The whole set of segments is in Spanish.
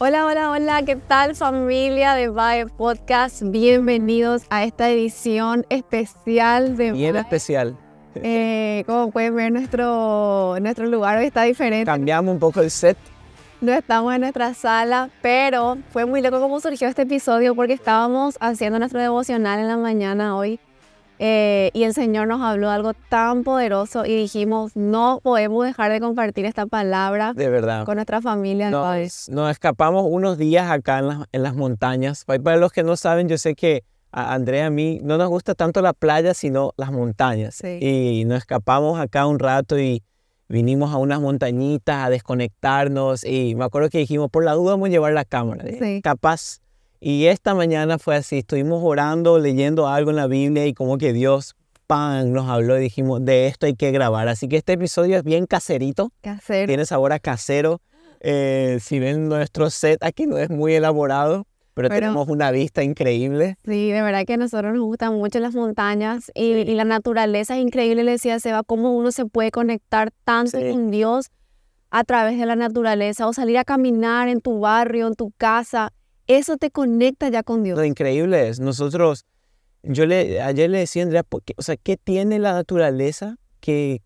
Hola, hola, hola, ¿qué tal familia de Vibe Podcast? Bienvenidos a esta edición especial de Bien especial. Eh, como pueden ver, nuestro, nuestro lugar hoy está diferente. Cambiamos un poco el set. No estamos en nuestra sala, pero fue muy loco cómo surgió este episodio porque estábamos haciendo nuestro devocional en la mañana hoy eh, y el Señor nos habló algo tan poderoso y dijimos, no podemos dejar de compartir esta palabra con nuestra familia. Nos, nos escapamos unos días acá en las, en las montañas. Para los que no saben, yo sé que a Andrea a mí no nos gusta tanto la playa, sino las montañas. Y nos escapamos acá un rato y vinimos a unas montañitas a desconectarnos. Y me acuerdo que dijimos, por la duda vamos a llevar la cámara. Sí. Capaz y esta mañana fue así, estuvimos orando, leyendo algo en la Biblia y como que Dios, pan, nos habló y dijimos, de esto hay que grabar. Así que este episodio es bien caserito. Casero. Tiene sabor a casero. Eh, si ven nuestro set, aquí no es muy elaborado, pero, tenemos una vista increíble. Sí, de verdad que a nosotros nos gustan mucho las montañas y, la naturaleza es increíble. Le decía Seba, cómo uno se puede conectar tanto con Dios a través de la naturaleza o salir a caminar en tu barrio, en tu casa eso te conecta ya con Dios. Lo increíble es, nosotros, yo le, ayer le decía a Andrea, o sea, ¿qué tiene la naturaleza que,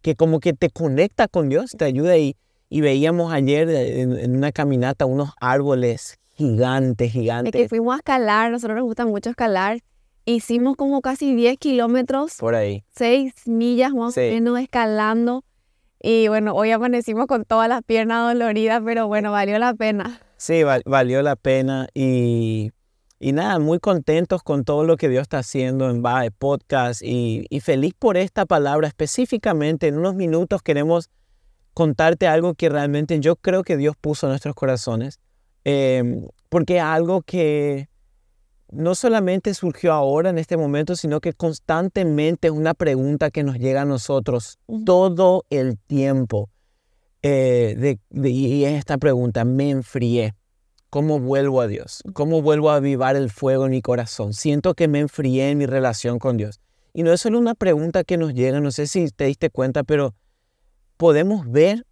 que como que te conecta con Dios, te ayuda? ahí? y veíamos ayer en, una caminata unos árboles gigantes, gigantes. que fuimos a escalar, nosotros nos gusta mucho escalar. Hicimos como casi 10 kilómetros. Por ahí. 6 millas más o menos escalando. Y bueno, hoy amanecimos con todas las piernas doloridas, pero bueno, valió la pena. Sí, valió la pena y, nada, muy contentos con todo lo que Dios está haciendo en BAE Podcast y, feliz por esta palabra específicamente. En unos minutos queremos contarte algo que realmente yo creo que Dios puso en nuestros corazones, em, porque algo que no solamente surgió ahora en este momento, sino que constantemente es una pregunta que nos llega a nosotros todo el tiempo. Eh, y es esta pregunta, ¿me enfrié? ¿Cómo vuelvo a Dios? ¿Cómo vuelvo a avivar el fuego en mi corazón? Siento que me enfrié en mi relación con Dios. Y no es solo una pregunta que nos llega, no sé si te diste cuenta, pero podemos ver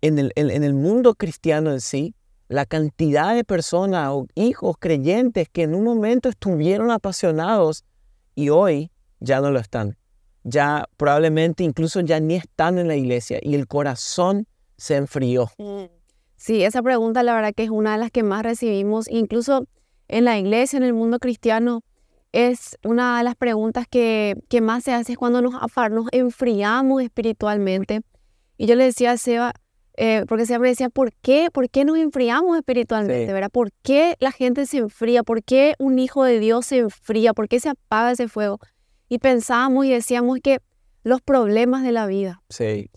en el, el mundo cristiano en sí la cantidad de personas o hijos creyentes que en un momento estuvieron apasionados y hoy ya no lo están. Ya probablemente incluso ya ni están en la iglesia y el corazón se enfrió. Mm. Sí, esa pregunta la verdad que es una de las que más recibimos, incluso en la iglesia, en el mundo cristiano, es una de las preguntas que, más se hace es cuando nos, enfriamos espiritualmente. Y yo le decía a Seba, eh, porque Seba me decía, ¿por qué? ¿Por qué nos enfriamos espiritualmente? ¿verdad? ¿Por qué la gente se enfría? ¿Por qué un hijo de Dios se enfría? ¿Por qué se apaga ese fuego? Y pensábamos y decíamos que los problemas de la vida. Sí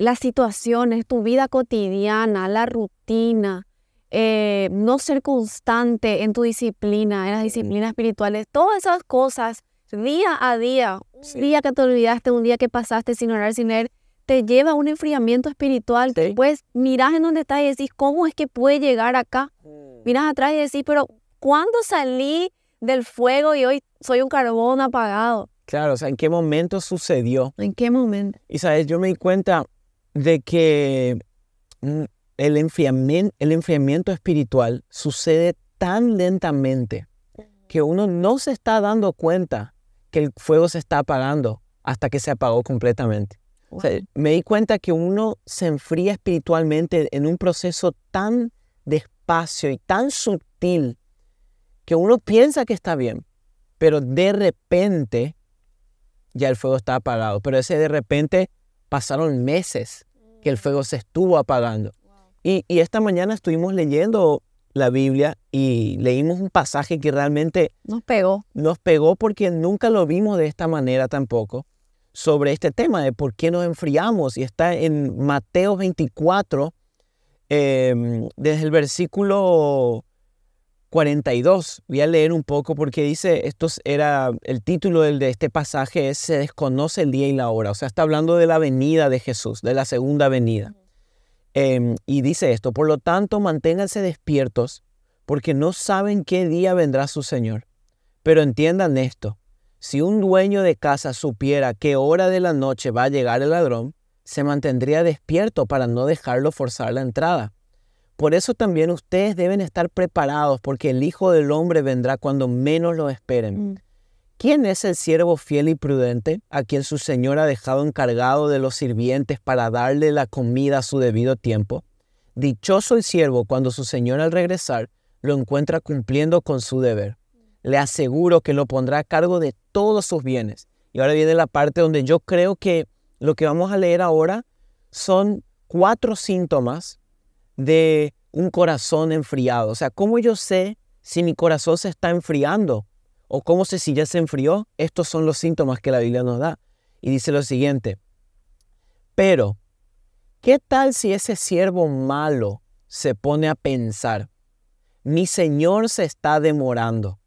las situaciones, tu vida cotidiana, la rutina, eh, no ser constante en tu disciplina, en las disciplinas espirituales, todas esas cosas, día a día, un día que te olvidaste, un día que pasaste sin orar, sin leer, te lleva a un enfriamiento espiritual. Después miras en donde estás y decís, ¿cómo es que puede llegar acá? Mm. Miras atrás y decís, pero ¿cuándo salí del fuego y hoy soy un carbón apagado? Claro, o sea, ¿en qué momento sucedió? ¿En qué momento? Y sabes, yo me di cuenta, de que mm, el enfriamiento, el enfriamiento espiritual sucede tan lentamente que uno no se está dando cuenta que el fuego se está apagando hasta que se apagó completamente. me di cuenta que uno se enfría espiritualmente en un proceso tan despacio y tan sutil que uno piensa que está bien, pero de repente ya el fuego está apagado. Pero ese de repente pasaron meses que el fuego se estuvo apagando. Y, esta mañana estuvimos leyendo la Biblia y leímos un pasaje que realmente nos pegó. Nos pegó porque nunca lo vimos de esta manera tampoco sobre este tema de por qué nos enfriamos. Y está en Mateo 24, em, desde el versículo 42. Voy a leer un poco porque dice, esto era el título de este pasaje es se desconoce el día y la hora. O sea, está hablando de la venida de Jesús, de la segunda venida. Em, y dice esto, por lo tanto, manténganse despiertos porque no saben qué día vendrá su Señor. Pero entiendan esto, si un dueño de casa supiera qué hora de la noche va a llegar el ladrón, se mantendría despierto para no dejarlo forzar la entrada. Por eso también ustedes deben estar preparados, porque el Hijo del Hombre vendrá cuando menos lo esperen. Mm. ¿Quién es el siervo fiel y prudente a quien su Señor ha dejado encargado de los sirvientes para darle la comida a su debido tiempo? Dichoso el siervo cuando su Señor al regresar lo encuentra cumpliendo con su deber. Le aseguro que lo pondrá a cargo de todos sus bienes. Y ahora viene la parte donde yo creo que lo que vamos a leer ahora son cuatro síntomas de un corazón enfriado. O sea, ¿cómo yo sé si mi corazón se está enfriando? ¿O cómo sé si ya se enfrió? Estos son los síntomas que la Biblia nos da. Y dice lo siguiente, pero, ¿qué tal si ese siervo malo se pone a pensar, mi Señor se está demorando?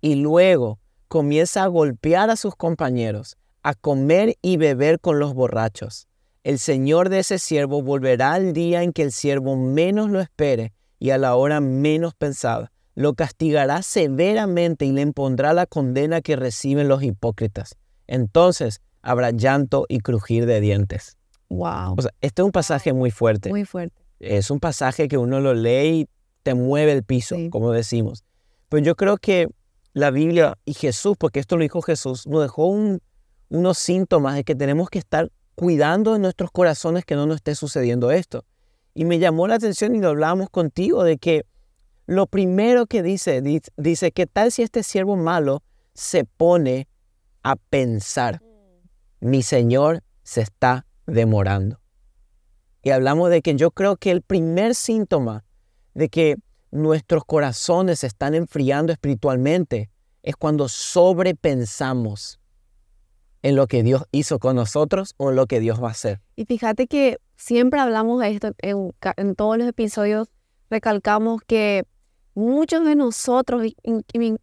Y luego comienza a golpear a sus compañeros, a comer y beber con los borrachos el Señor de ese siervo volverá al día en que el siervo menos lo espere y a la hora menos pensada. Lo castigará severamente y le impondrá la condena que reciben los hipócritas. Entonces habrá llanto y crujir de dientes. Wow. O este es un pasaje muy fuerte. Muy fuerte. Es un pasaje que uno lo lee y te mueve el piso, como decimos. Pero yo creo que la Biblia y Jesús, porque esto lo dijo Jesús, nos dejó un, unos síntomas de que tenemos que estar cuidando de nuestros corazones que no nos esté sucediendo esto. Y me llamó la atención y lo hablábamos contigo de que lo primero que dice, dice, que tal si este siervo malo se pone a pensar? Mi Señor se está demorando. Y hablamos de que yo creo que el primer síntoma de que nuestros corazones se están enfriando espiritualmente es cuando sobrepensamos en lo que Dios hizo con nosotros o en lo que Dios va a hacer. Y fíjate que siempre hablamos de esto en, todos los episodios, recalcamos que muchos de nosotros, y,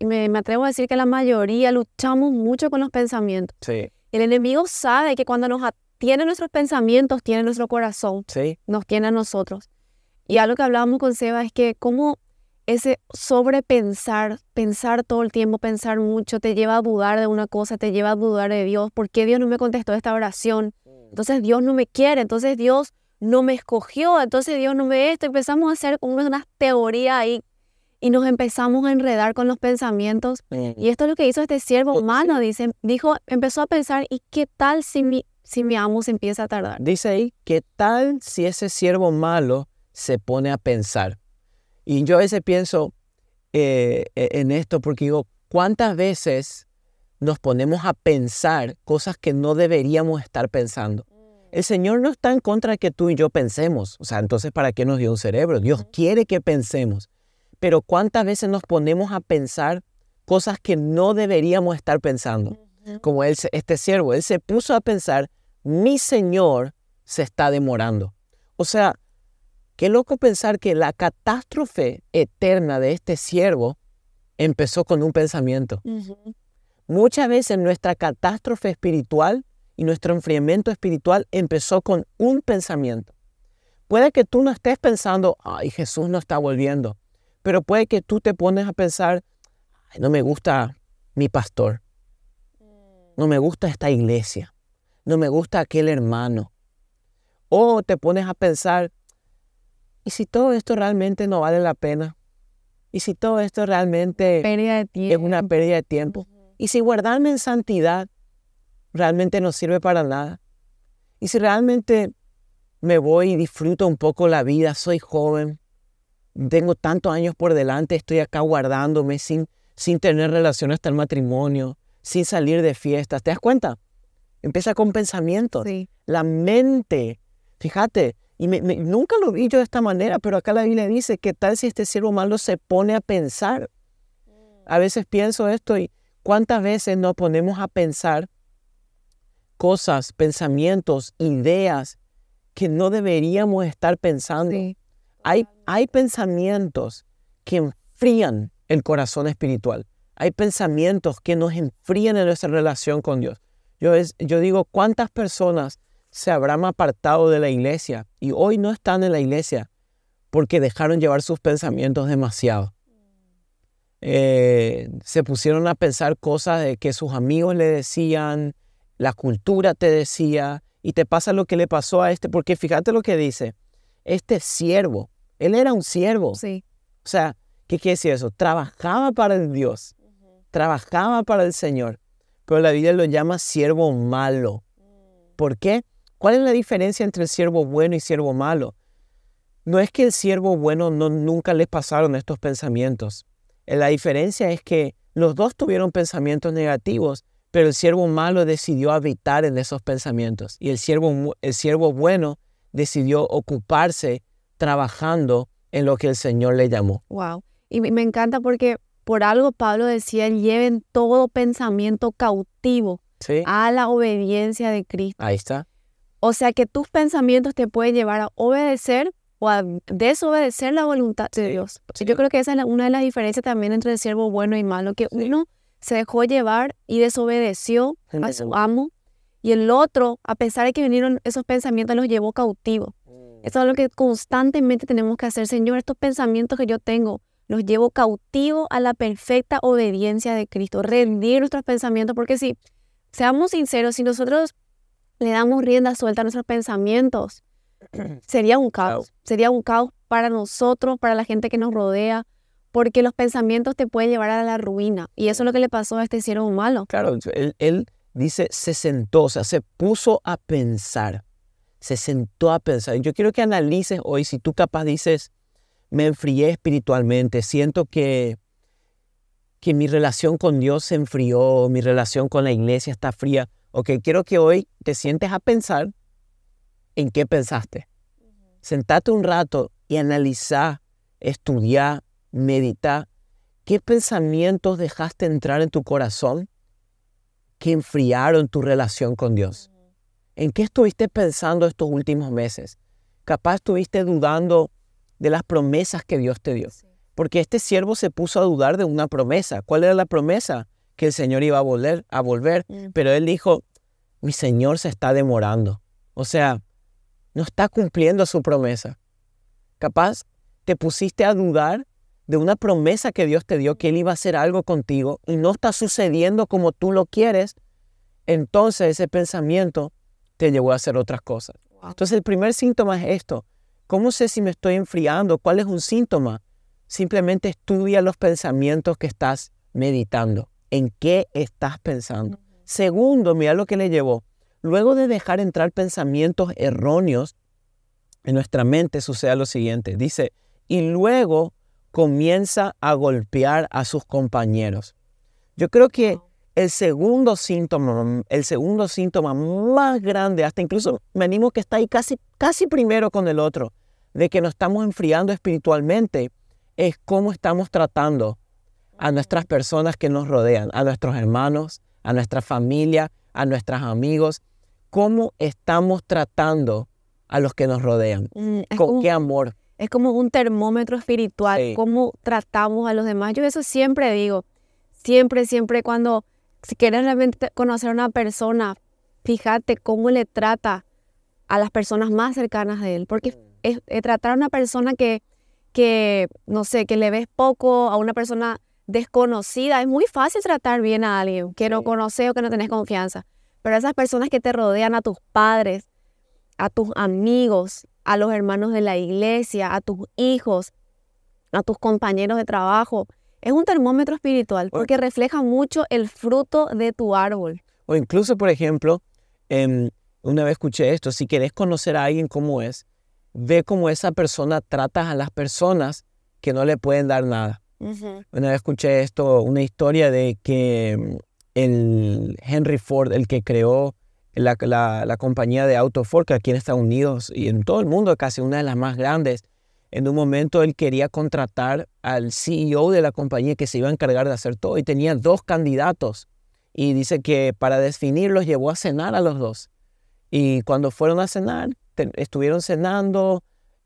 me, atrevo a decir que la mayoría, luchamos mucho con los pensamientos. El enemigo sabe que cuando nos tiene nuestros pensamientos, tiene nuestro corazón, nos tiene a nosotros. Y algo que hablábamos con Seba es que cómo ese sobrepensar, pensar todo el tiempo, pensar mucho, te lleva a dudar de una cosa, te lleva a dudar de Dios, ¿por qué Dios no me contestó esta oración? Mm. Entonces Dios no me quiere, entonces Dios no me escogió, entonces Dios no me esto. Empezamos a hacer unas teorías ahí y nos empezamos a enredar con los pensamientos. Mm. Y esto es lo que hizo este siervo pues, humano, dice, dijo, empezó a pensar, ¿y qué tal si si mi amo se empieza a tardar? Dice ahí, ¿qué tal si ese siervo malo se pone a pensar? Y yo a veces pienso eh, e, en esto porque digo, ¿cuántas veces nos ponemos a pensar cosas que no deberíamos estar pensando? Mm. El Señor no está en contra de que tú y yo pensemos. O sea, entonces, ¿para qué nos dio un cerebro? Dios quiere que pensemos. Pero ¿cuántas veces nos ponemos a pensar cosas que no deberíamos estar pensando? Como él, este siervo, él se puso a pensar, mi Señor se está demorando. O sea, Qué loco pensar que la catástrofe eterna de este siervo empezó con un pensamiento. Muchas veces nuestra catástrofe espiritual y nuestro enfriamiento espiritual empezó con un pensamiento. Puede que tú no estés pensando, ay, Jesús no está volviendo, pero puede que tú te pones a pensar, no me gusta mi pastor, no me gusta esta iglesia, no me gusta aquel hermano. O te pones a pensar, ¿y si todo esto realmente no vale la pena? ¿Y si todo esto realmente es una pérdida de tiempo? ¿Y si guardarme en santidad realmente no sirve para nada? ¿Y si realmente me voy y disfruto un poco la vida, soy joven, tengo tantos años por delante, estoy acá guardándome sin, sin tener relación hasta el matrimonio, sin salir de fiestas. ¿Te das cuenta? Empieza con pensamiento. La mente, fíjate, y nunca lo vi yo de esta manera, pero acá la Biblia dice, que tal si este siervo malo se pone a pensar? A mm. veces pienso esto y cuántas veces nos ponemos a pensar cosas, pensamientos, ideas que no deberíamos estar pensando. Hay, hay pensamientos que enfrían el corazón espiritual. Hay pensamientos que nos enfrían en nuestra relación con Dios. Yo, yo digo, ¿cuántas personas se habrán apartado de la iglesia y hoy no están en la iglesia porque dejaron llevar sus pensamientos demasiado. Eh, se pusieron a pensar cosas de que sus amigos le decían, la cultura te decía, y te pasa lo que le pasó a este, porque fíjate lo que dice, este siervo, él era un siervo. Sí. O sea, ¿qué quiere decir eso? Trabajaba para el Dios, trabajaba para el Señor, pero la Biblia lo llama siervo malo. Mm. ¿Por qué? ¿Cuál es la diferencia entre el siervo bueno y siervo malo? No es que el siervo bueno no, nunca le pasaron estos pensamientos. Eh, la diferencia es que los dos tuvieron pensamientos negativos, pero el siervo malo decidió habitar en esos pensamientos y el siervo, el bueno decidió ocuparse trabajando en lo que el Señor le llamó. Wow. Y me encanta porque por algo Pablo decía, lleven todo pensamiento cautivo a la obediencia de Cristo. Ahí está. O sea que tus pensamientos te pueden llevar a obedecer o a desobedecer la voluntad de Dios. Yo creo que esa es una de las diferencias también entre el siervo bueno y malo, que uno se dejó llevar y desobedeció a su amo, y el otro, a pesar de que vinieron esos pensamientos, los llevó cautivo. Mm. Eso es lo que constantemente tenemos que hacer, Señor, estos pensamientos que yo tengo, los llevo cautivo a la perfecta obediencia de Cristo, rendir nuestros pensamientos, porque si, seamos sinceros, si nosotros le damos rienda suelta a nuestros pensamientos, sería un caos. Sería un caos para nosotros, para la gente que nos rodea, porque los pensamientos te pueden llevar a la ruina. Y eso es lo que le pasó a este siervo malo. Claro, él, dice, se sentó, o sea, se puso a pensar. Se sentó a pensar. Yo quiero que analices hoy si tú capaz dices, me enfrié espiritualmente, siento que que mi relación con Dios se enfrió, mi relación con la iglesia está fría. Ok, quiero que hoy te sientes a pensar en qué pensaste. Sentate un rato y analiza, estudia, medita qué pensamientos dejaste entrar en tu corazón que enfriaron tu relación con Dios. ¿En qué estuviste pensando estos últimos meses? Capaz estuviste dudando de las promesas que Dios te dio. Porque este siervo se puso a dudar de una promesa. ¿Cuál era la promesa? que el Señor iba a volver, a volver, mm. pero él dijo, mi Señor se está demorando. O sea, no está cumpliendo su promesa. Capaz te pusiste a dudar de una promesa que Dios te dio, que Él iba a hacer algo contigo y no está sucediendo como tú lo quieres, entonces ese pensamiento te llevó a hacer otras cosas. Entonces el primer síntoma es esto. ¿Cómo sé si me estoy enfriando? ¿Cuál es un síntoma? Simplemente estudia los pensamientos que estás meditando en qué estás pensando. Segundo, mira lo que le llevó. Luego de dejar entrar pensamientos erróneos en nuestra mente, sucede lo siguiente. Dice, y luego comienza a golpear a sus compañeros. Yo creo que el segundo síntoma, el segundo síntoma más grande, hasta incluso me animo que está ahí casi, casi primero con el otro, de que nos estamos enfriando espiritualmente, es cómo estamos tratando a nuestras personas que nos rodean, a nuestros hermanos, a nuestra familia, a nuestros amigos. ¿Cómo estamos tratando a los que nos rodean? Mm, ¿Con qué amor? Es como un termómetro espiritual, cómo tratamos a los demás. Yo eso siempre digo, siempre, siempre cuando si quieres realmente conocer a una persona, fíjate cómo le trata a las personas más cercanas de él, porque mm. tratar a una persona que, que, no sé, que le ves poco, a una persona desconocida, es muy fácil tratar bien a alguien que no conoces o que no tenés confianza. Pero esas personas que te rodean, a tus padres, a tus amigos, a los hermanos de la iglesia, a tus hijos, a tus compañeros de trabajo, es un termómetro espiritual porque refleja mucho el fruto de tu árbol. O incluso, por ejemplo, em, una vez escuché esto, si querés conocer a alguien como es, ve cómo esa persona trata a las personas que no le pueden dar nada. Una vez escuché esto, una historia de que mm, el Henry Ford, el que creó la, compañía de auto Ford, que aquí en Estados Unidos y en todo el mundo casi una de las más grandes, en un momento él quería contratar al CEO de la compañía que se iba a encargar de hacer todo y tenía dos candidatos. Y dice que para definirlos llevó a cenar a los dos. Y cuando fueron a cenar, estuvieron cenando,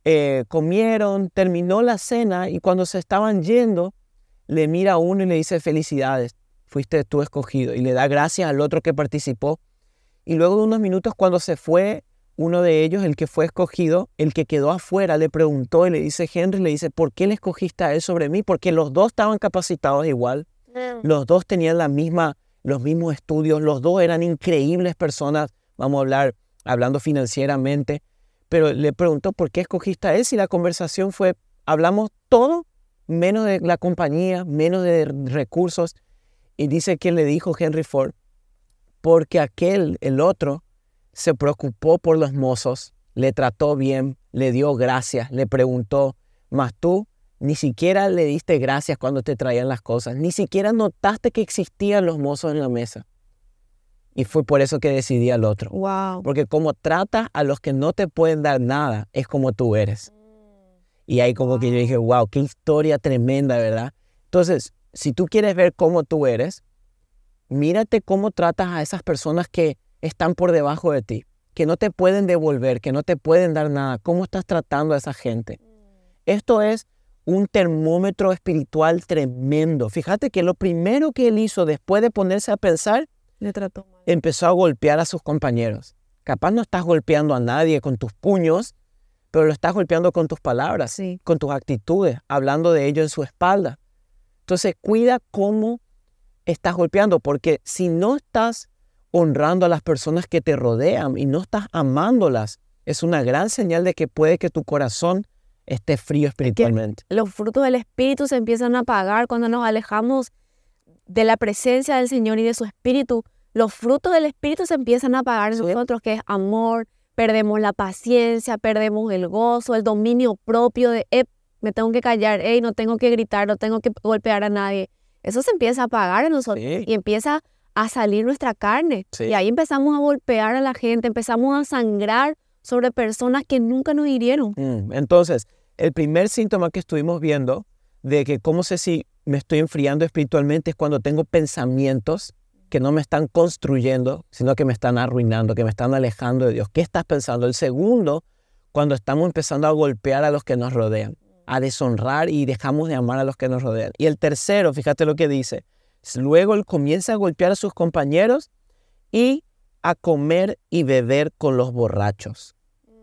eh, comieron, terminó la cena y cuando se estaban yendo, le mira uno y le dice felicidades, fuiste tú escogido y le da gracias al otro que participó. Y luego de unos minutos cuando se fue uno de ellos, el que fue escogido, el que quedó afuera, le preguntó y le dice, Henry, le dice, ¿por qué le escogiste a él sobre mí? Porque los dos estaban capacitados igual, mm. los dos tenían la misma, los mismos estudios, los dos eran increíbles personas, vamos a hablar hablando financieramente, pero le preguntó por qué escogiste a él si la conversación fue, hablamos todo menos de la compañía, menos de recursos. Y dice que le dijo Henry Ford, porque aquel, el otro, se preocupó por los mozos, le trató bien, le dio gracias, le preguntó, Más tú ni siquiera le diste gracias cuando te traían las cosas, ni siquiera notaste que existían los mozos en la mesa. Y fue por eso que decidí al otro. Porque como tratas a los que no te pueden dar nada, es como tú eres. Y ahí como que yo dije, wow, qué historia tremenda, ¿verdad? Entonces, si tú quieres ver cómo tú eres, mírate cómo tratas a esas personas que están por debajo de ti, que no te pueden devolver, que no te pueden dar nada. ¿Cómo estás tratando a esa gente? Esto es un termómetro espiritual tremendo. Fíjate que lo primero que él hizo después de ponerse a pensar trató Empezó a golpear a sus compañeros. Capaz no estás golpeando a nadie con tus puños, pero lo estás golpeando con tus palabras, con tus actitudes, hablando de ello en su espalda. Entonces, cuida cómo estás golpeando, porque si no estás honrando a las personas que te rodean y no estás amándolas, es una gran señal de que puede que tu corazón esté frío espiritualmente. los frutos del espíritu se empiezan a apagar cuando nos alejamos de la presencia del Señor y de su Espíritu, los frutos del Espíritu se empiezan a apagar en nosotros, que es amor, perdemos la paciencia, perdemos el gozo, el dominio propio de, me tengo que callar, eh, no tengo que gritar, no tengo que golpear a nadie. Eso se empieza a apagar en nosotros y empieza a salir nuestra carne. Y ahí empezamos a golpear a la gente, empezamos a sangrar sobre personas que nunca nos hirieron. Mm, entonces, el primer síntoma que estuvimos viendo de que cómo se, si, me estoy enfriando espiritualmente es cuando tengo pensamientos que no me están construyendo, sino que me están arruinando, que me están alejando de Dios. ¿Qué estás pensando? El segundo, cuando estamos empezando a golpear a los que nos rodean, a deshonrar y dejamos de amar a los que nos rodean. Y el tercero, fíjate lo que dice, luego él comienza a golpear a sus compañeros y a comer y beber con los borrachos.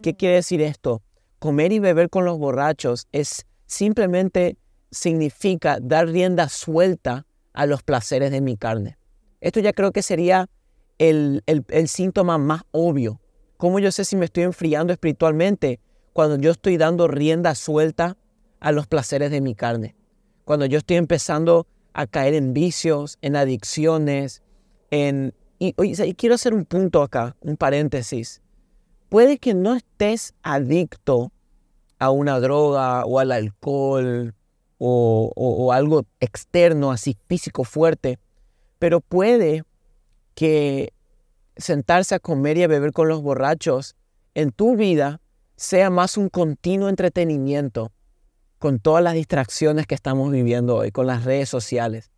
¿Qué mm. quiere decir esto? Comer y beber con los borrachos es simplemente significa dar rienda suelta a los placeres de mi carne. Esto ya creo que sería el, síntoma más obvio. ¿Cómo yo sé si me estoy enfriando espiritualmente? Cuando yo estoy dando rienda suelta a los placeres de mi carne. Cuando yo estoy empezando a caer en vicios, en adicciones, en... y quiero hacer un punto acá, un paréntesis. Puede que no estés adicto a una droga o al alcohol o, algo externo, así físico fuerte, pero puede que sentarse a comer y a beber con los borrachos en tu vida sea más un continuo entretenimiento con todas las distracciones que estamos viviendo hoy, con las redes sociales.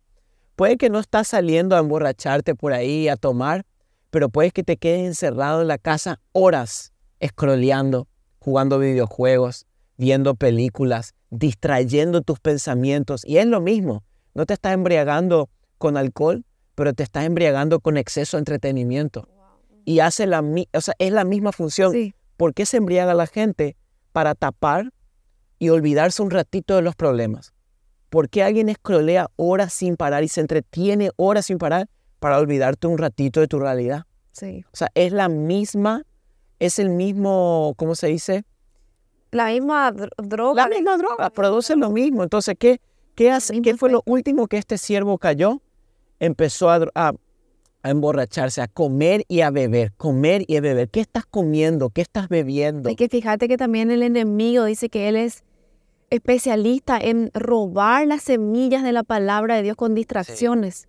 Puede que no estás saliendo a emborracharte por ahí, a tomar, pero puedes que te quedes encerrado en la casa horas, scrolleando, jugando videojuegos, viendo películas, distrayendo tus pensamientos. Y es lo mismo, no te estás embriagando con alcohol, pero te estás embriagando con exceso de entretenimiento. Y hace la, o sea, es la misma función. ¿Por qué se embriaga la gente? Para tapar y olvidarse un ratito de los problemas. ¿Por qué alguien escrolea horas sin parar y se entretiene horas sin parar para olvidarte un ratito de tu realidad? Sí. O sea, es la misma, es el mismo, ¿cómo se dice? La misma droga. La misma droga, produce lo mismo. Entonces, ¿qué, qué, fue lo último que este siervo cayó? Empezó a, emborracharse, a comer y a beber, comer y a beber. ¿Qué estás comiendo? ¿Qué estás bebiendo? Y que fíjate que también el enemigo dice que él es especialista en robar las semillas de la palabra de Dios con distracciones.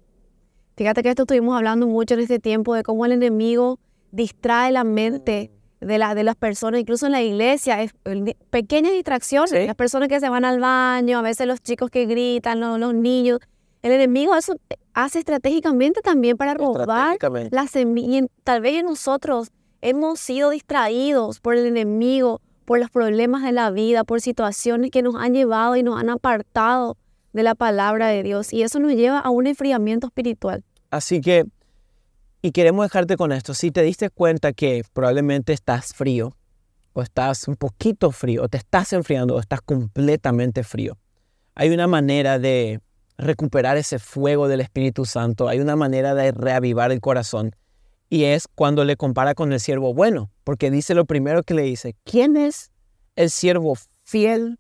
Fíjate que esto estuvimos hablando mucho en este tiempo de cómo el enemigo distrae la mente mm de, de las personas, incluso en la iglesia, es, pequeñas distracciones, las personas que se van al baño, a veces los chicos que gritan, los, niños. El enemigo eso hace estratégicamente también para robar la semillas. Tal vez nosotros hemos sido distraídos por el enemigo, por los problemas de la vida, por situaciones que nos han llevado y nos han apartado de la palabra de Dios. Y eso nos lleva a un enfriamiento espiritual. Así que y queremos dejarte con esto. Si te diste cuenta que probablemente estás frío, o estás un poquito frío, o te estás enfriando, o estás completamente frío, hay una manera de recuperar ese fuego del Espíritu Santo, hay una manera de reavivar el corazón. Y es cuando le compara con el siervo bueno, porque dice lo primero que le dice, ¿quién es el siervo fiel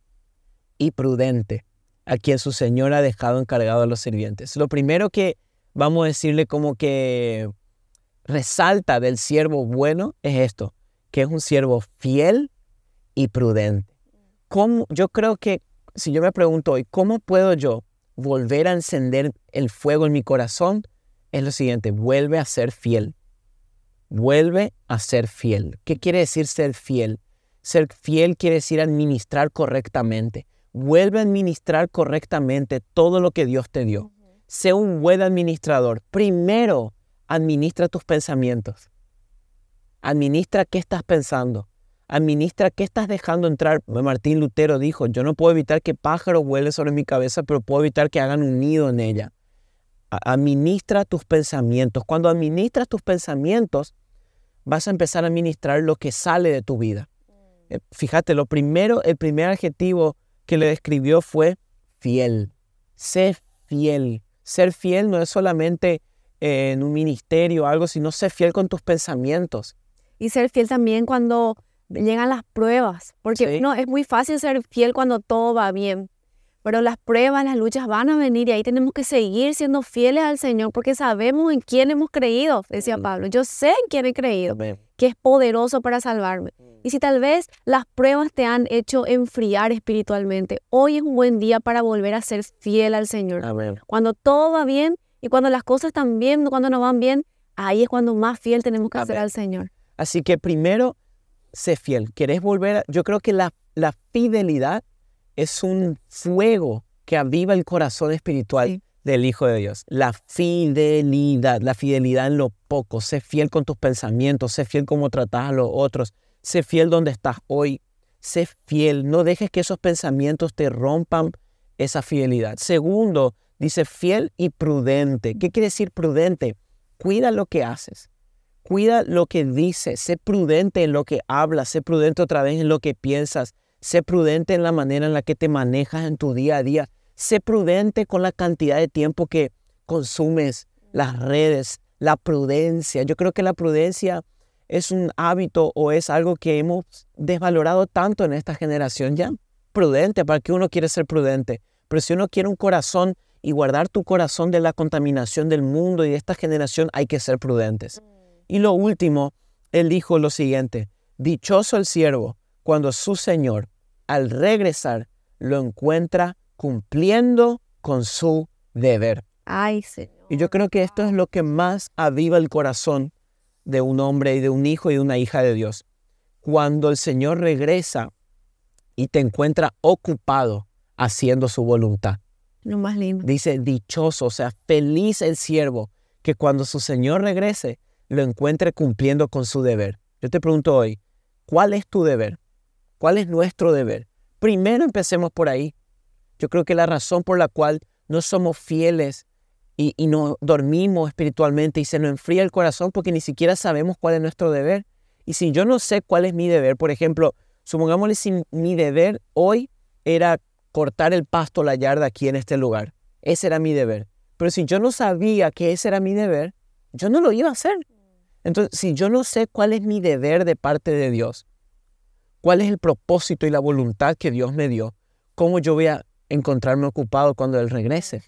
y prudente a quien su Señor ha dejado encargado a los sirvientes? Lo primero que vamos a decirle como que resalta del siervo bueno es esto, que es un siervo fiel y prudente. ¿Cómo, yo creo que si yo me pregunto hoy, ¿cómo puedo yo volver a encender el fuego en mi corazón? Es lo siguiente, vuelve a ser fiel. Vuelve a ser fiel. ¿Qué quiere decir ser fiel? Ser fiel quiere decir administrar correctamente. Vuelve a administrar correctamente todo lo que Dios te dio. Sé un buen administrador. Primero, administra tus pensamientos. Administra qué estás pensando. Administra qué estás dejando entrar. Martín Lutero dijo, yo no puedo evitar que pájaros vuelen sobre mi cabeza, pero puedo evitar que hagan un nido en ella. Administra tus pensamientos. Cuando administras tus pensamientos, vas a empezar a administrar lo que sale de tu vida. Mm. Eh, fíjate, lo primero, el primer adjetivo que le describió fue fiel. Ser fiel. Ser fiel no es solamente en un ministerio, algo, sino ser fiel con tus pensamientos. Y ser fiel también cuando llegan las pruebas, porque no es muy fácil ser fiel cuando todo va bien, pero las pruebas, las luchas van a venir y ahí tenemos que seguir siendo fieles al Señor porque sabemos en quién hemos creído, decía mm. Pablo. Yo sé en quién he creído, que es poderoso para salvarme. Mm. Y si tal vez las pruebas te han hecho enfriar espiritualmente, hoy es un buen día para volver a ser fiel al Señor. Cuando todo va bien, y cuando las cosas están bien, cuando no van bien, ahí es cuando más fiel tenemos que ser al Señor. Así que primero, sé fiel. ¿Querés volver? Yo creo que la, fidelidad es un fuego que aviva el corazón espiritual del Hijo de Dios. La fidelidad, la fidelidad en lo poco. Sé fiel con tus pensamientos, sé fiel cómo tratas a los otros, sé fiel donde estás hoy. Sé fiel, no dejes que esos pensamientos te rompan esa fidelidad. Segundo, Dice fiel y prudente. ¿Qué quiere decir prudente? Cuida lo que haces. Cuida lo que dices. Sé prudente en lo que hablas. Sé prudente otra vez en lo que piensas. Sé prudente en la manera en la que te manejas en tu día a día. Sé prudente con la cantidad de tiempo que consumes las redes. La prudencia. Yo creo que la prudencia es un hábito o es algo que hemos desvalorado tanto en esta generación ya. Prudente, ¿para qué uno quiere ser prudente? Pero si uno quiere un corazón y guardar tu corazón de la contaminación del mundo y de esta generación, hay que ser prudentes. Mm. Y lo último, él dijo lo siguiente, dichoso el siervo cuando su Señor, al regresar, lo encuentra cumpliendo con su deber. Ay, Señor. Y yo creo que esto es lo que más aviva el corazón de un hombre y de un hijo y de una hija de Dios. Cuando el Señor regresa y te encuentra ocupado haciendo su voluntad. Lo más lindo. Dice, dichoso, o sea, feliz el siervo que cuando su Señor regrese lo encuentre cumpliendo con su deber. Yo te pregunto hoy, ¿cuál es tu deber? ¿Cuál es nuestro deber? Primero empecemos por ahí. Yo creo que la razón por la cual no somos fieles y, y no dormimos espiritualmente y se nos enfría el corazón porque ni siquiera sabemos cuál es nuestro deber. Y si yo no sé cuál es mi deber, por ejemplo, supongámosle si mi deber hoy era cortar el pasto, la yarda aquí en este lugar. Ese era mi deber. Pero si yo no sabía que ese era mi deber, yo no lo iba a hacer. Entonces, si yo no sé cuál es mi deber de parte de Dios, cuál es el propósito y la voluntad que Dios me dio, cómo yo voy a encontrarme ocupado cuando Él regrese.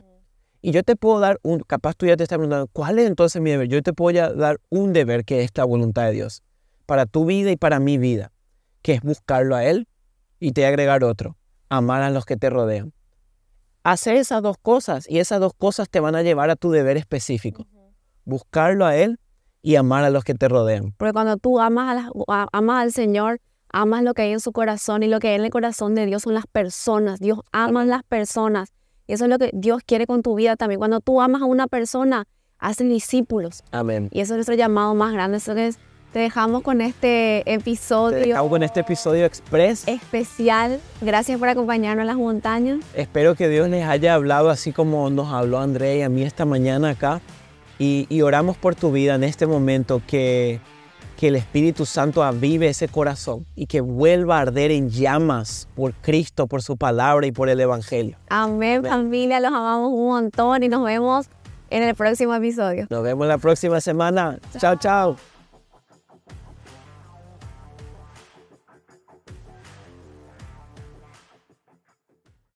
Y yo te puedo dar un, capaz tú ya te estás preguntando, ¿cuál es entonces mi deber? Yo te puedo ya dar un deber que es esta voluntad de Dios, para tu vida y para mi vida, que es buscarlo a Él y te agregar otro, amar a los que te rodean. Hace esas dos cosas y esas dos cosas te van a llevar a tu deber específico. Buscarlo a Él y amar a los que te rodean. Porque cuando tú amas, al Señor, amas lo que hay en su corazón y lo que hay en el corazón de Dios son las personas. Dios ama a las personas. Y eso es lo que Dios quiere con tu vida también. Cuando tú amas a una persona, haces discípulos. Amén. Y eso es nuestro llamado más grande. Eso es te dejamos con este episodio. Te dejamos con este episodio express. Especial. Gracias por acompañarnos a las montañas. Espero que Dios les haya hablado así como nos habló André y a mí esta mañana acá. Y, oramos por tu vida en este momento, que, que el Espíritu Santo avive ese corazón y que vuelva a arder en llamas por Cristo, por su palabra y por el Evangelio. Amén. familia. Los amamos un montón y nos vemos en el próximo episodio. Nos vemos la próxima semana. chao. chao.